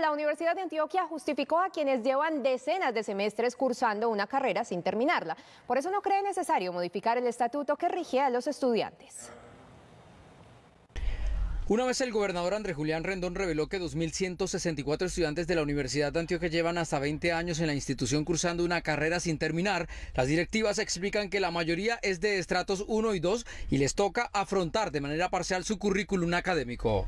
La Universidad de Antioquia justificó a quienes llevan decenas de semestres cursando una carrera sin terminarla. Por eso no cree necesario modificar el estatuto que rige a los estudiantes. Una vez el gobernador Andrés Julián Rendón reveló que 2.164 estudiantes de la Universidad de Antioquia llevan hasta 20 años en la institución cursando una carrera sin terminar, las directivas explican que la mayoría es de estratos 1 y 2 y les toca afrontar de manera parcial su currículum académico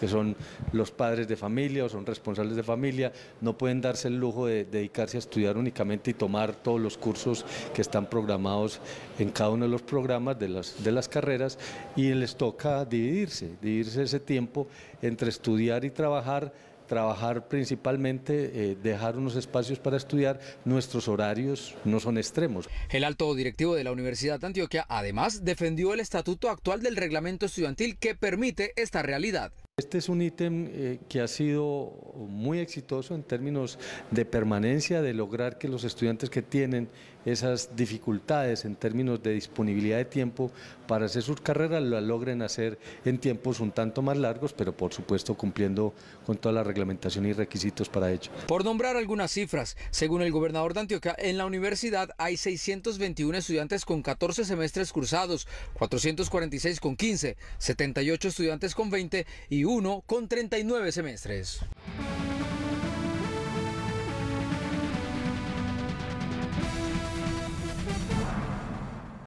que son los padres de familia o son responsables de familia, no pueden darse el lujo de dedicarse a estudiar únicamente y tomar todos los cursos que están programados en cada uno de los programas de las, carreras y les toca dividirse, dividirse ese tiempo entre estudiar y trabajar trabajar principalmente, eh, dejar unos espacios para estudiar, nuestros horarios no son extremos. El alto directivo de la Universidad de Antioquia además defendió el estatuto actual del reglamento estudiantil que permite esta realidad. Este es un ítem eh, que ha sido muy exitoso en términos de permanencia, de lograr que los estudiantes que tienen esas dificultades en términos de disponibilidad de tiempo para hacer sus carreras las logren hacer en tiempos un tanto más largos, pero por supuesto cumpliendo con toda la reglamentación y requisitos para ello. Por nombrar algunas cifras, según el gobernador de Antioquia, en la universidad hay 621 estudiantes con 14 semestres cursados, 446 con 15, 78 estudiantes con 20 y uno con 39 semestres.